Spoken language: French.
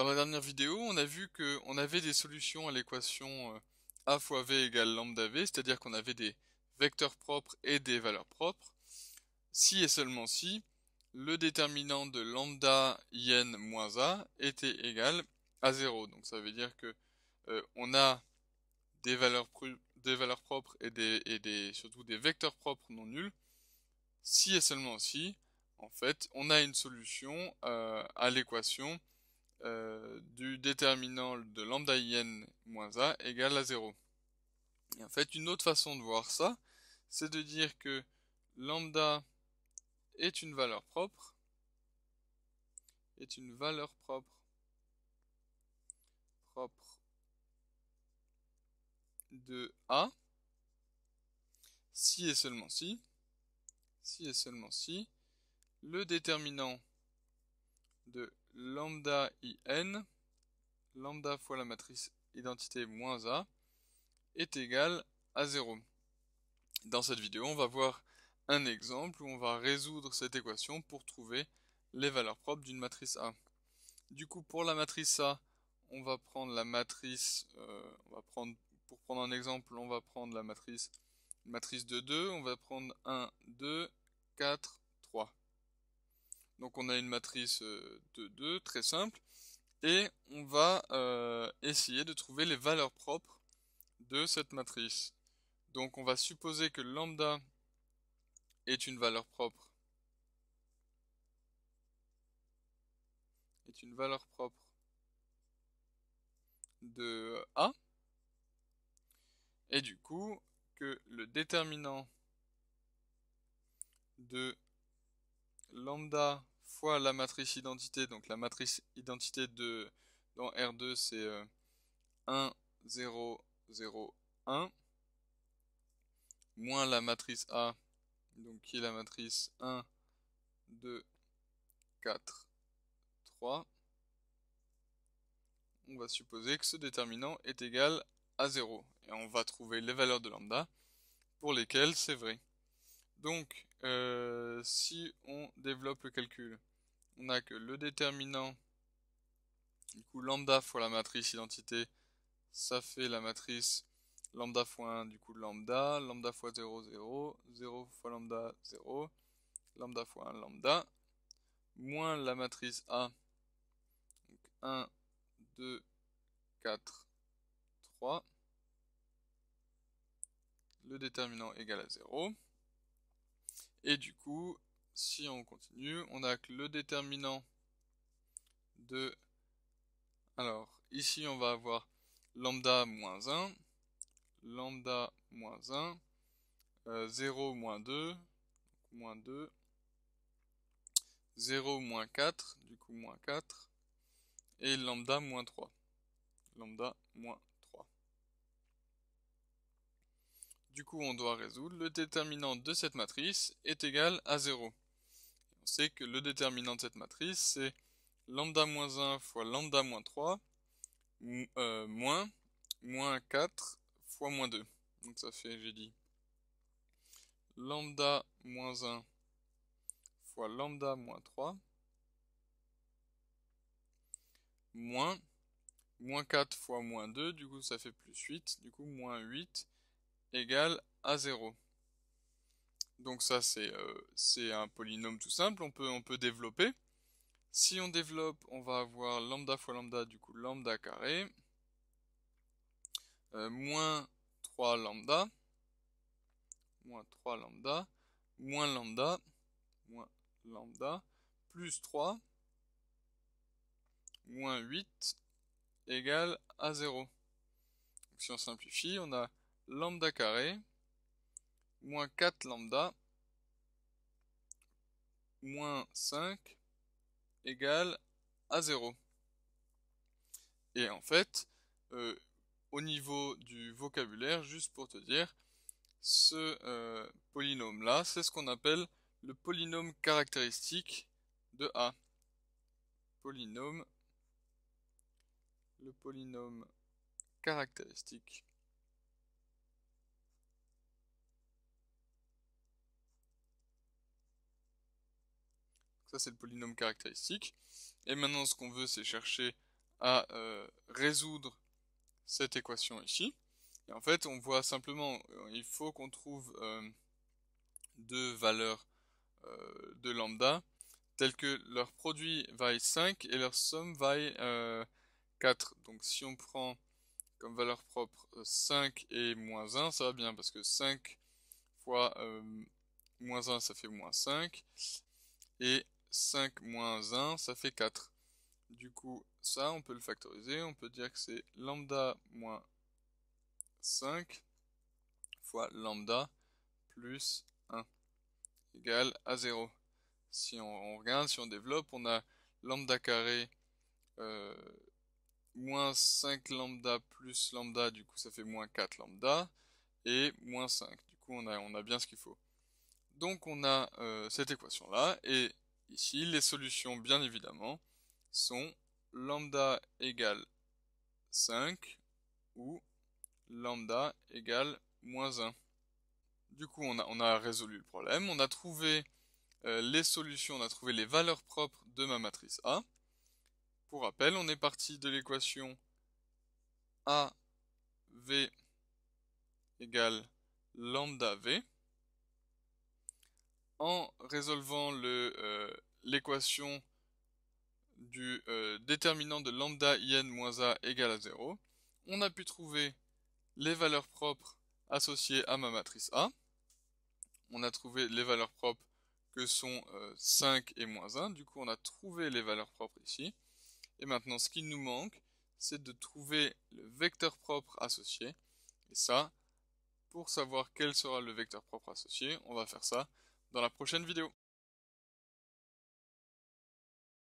Dans la dernière vidéo, on a vu qu'on avait des solutions à l'équation euh, a fois v égale lambda v, c'est-à-dire qu'on avait des vecteurs propres et des valeurs propres, si et seulement si le déterminant de lambda n moins a était égal à 0. Donc ça veut dire que euh, on a des valeurs, propres et, des, surtout des vecteurs propres non nuls, si et seulement si, en fait, on a une solution euh, à l'équation euh, du déterminant de lambda in moins a égale à 0. Et en fait, une autre façon de voir ça, c'est de dire que lambda est une valeur propre, est une valeur propre, propre de a, si et seulement si, si et seulement si, le déterminant de lambda in, lambda fois la matrice identité moins a, est égal à 0. Dans cette vidéo, on va voir un exemple où on va résoudre cette équation pour trouver les valeurs propres d'une matrice A. Du coup, pour la matrice A, on va prendre la matrice, euh, on va prendre, pour prendre un exemple, on va prendre la matrice, matrice de 2, on va prendre 1, 2, 4, 3. Donc on a une matrice euh, de 2, très simple, et on va euh, essayer de trouver les valeurs propres de cette matrice. Donc on va supposer que lambda est une valeur propre est une valeur propre de A et du coup que le déterminant de lambda fois la matrice identité. Donc la matrice identité de dans R2 c'est 1, 0, 0, 1 moins la matrice A, donc qui est la matrice 1, 2, 4, 3. On va supposer que ce déterminant est égal à 0. Et on va trouver les valeurs de lambda pour lesquelles c'est vrai. Donc, euh, si on développe le calcul, on n'a que le déterminant, du coup lambda fois la matrice identité, ça fait la matrice lambda fois 1, du coup lambda, lambda fois 0, 0, 0 fois lambda, 0, lambda fois 1, lambda, moins la matrice A, donc 1, 2, 4, 3, le déterminant égal à 0, et du coup si on continue, on a que le déterminant de... Alors, ici, on va avoir lambda moins 1, lambda moins 1, 0 euh, moins 2, moins 2, 0 moins 4, du coup moins 4, et lambda moins 3. Lambda moins 3. Du coup, on doit résoudre le déterminant de cette matrice est égal à 0. On sait que le déterminant de cette matrice, c'est lambda moins 1 fois lambda moins 3, euh, moins, moins 4 fois moins 2. Donc ça fait, j'ai dit, lambda moins 1 fois lambda moins 3, moins, moins 4 fois moins 2, du coup ça fait plus 8, du coup moins 8 égale à 0. Donc ça, euh, c'est un polynôme tout simple, on peut, on peut développer. Si on développe, on va avoir lambda fois lambda, du coup lambda carré, euh, moins 3 lambda, moins 3 lambda, moins lambda, moins lambda, plus 3, moins 8, égal à 0. si on simplifie, on a lambda carré moins 4 lambda moins 5 égale à 0. Et en fait, euh, au niveau du vocabulaire, juste pour te dire, ce euh, polynôme-là, c'est ce qu'on appelle le polynôme caractéristique de A. Polynôme, le polynôme caractéristique Ça, c'est le polynôme caractéristique. Et maintenant, ce qu'on veut, c'est chercher à euh, résoudre cette équation ici. Et en fait, on voit simplement, euh, il faut qu'on trouve euh, deux valeurs de lambda, telles que leur produit vaille 5 et leur somme vaille 4. Donc si on prend comme valeur propre 5 et moins 1, ça va bien, parce que 5 fois moins 1, ça fait moins 5. Et 5 moins 1, ça fait 4. Du coup, ça, on peut le factoriser. On peut dire que c'est lambda moins 5 fois lambda plus 1 égale à 0. Si on, regarde, si on développe, on a lambda carré euh, moins 5 lambda plus lambda, du coup ça fait moins 4 lambda, et moins 5. Du coup on a, on a bien ce qu'il faut. Donc on a euh, cette équation là, et Ici, les solutions, bien évidemment, sont lambda égale 5 ou lambda égale moins 1. Du coup, on a, résolu le problème. On a trouvé euh, les solutions, on a trouvé les valeurs propres de ma matrice A. Pour rappel, on est parti de l'équation AV égale lambda V en résolvant euh, l'équation du euh, déterminant de lambda in moins a égale à 0, on a pu trouver les valeurs propres associées à ma matrice A. On a trouvé les valeurs propres que sont 5 euh, et moins 1. Du coup, on a trouvé les valeurs propres ici. Et maintenant, ce qui nous manque, c'est de trouver le vecteur propre associé. Et ça, pour savoir quel sera le vecteur propre associé, on va faire ça dans la prochaine vidéo.